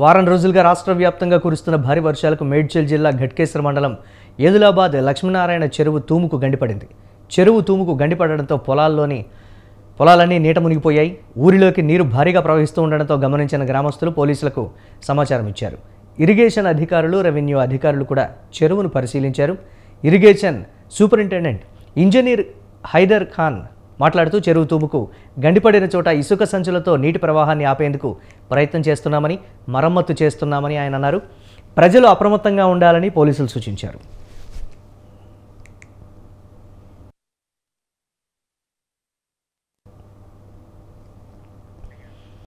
వారం రోజులుగా రాష్ట్ర వ్యాప్తంగా కురుస్తున్న భారీ వర్షాలకు మేడ్చల్ జిల్లా ఘట్కేశ్వర మండలం ఏదులాబాద్ లక్ష్మీనారాయణ చెరువు తూముకు గండిపడింది చెరువు తూముకు గండిపడడంతో పొలాల్లోని పొలాలన్నీ నీట మునిగిపోయాయి ఊరిలోకి నీరు భారీగా ప్రవహిస్తూ ఉండడంతో గమనించిన గ్రామస్తులు పోలీసులకు సమాచారం ఇచ్చారు ఇరిగేషన్ అధికారులు రెవెన్యూ అధికారులు కూడా చెరువును పరిశీలించారు irrigation superintendent engineer Hyder Khan మాట్లాడుతూ చెరువు తూముకు గండిపడిన చోట ఇసుక సంచులతో నీటి ప్రవాహాన్ని ఆపేందుకు ప్రయత్నం చేస్తున్నామని మరమ్మతు చేస్తున్నామని ఆయన అన్నారు ప్రజలు అప్రమత్తంగా ఉండాలని పోలీసులు సూచించారు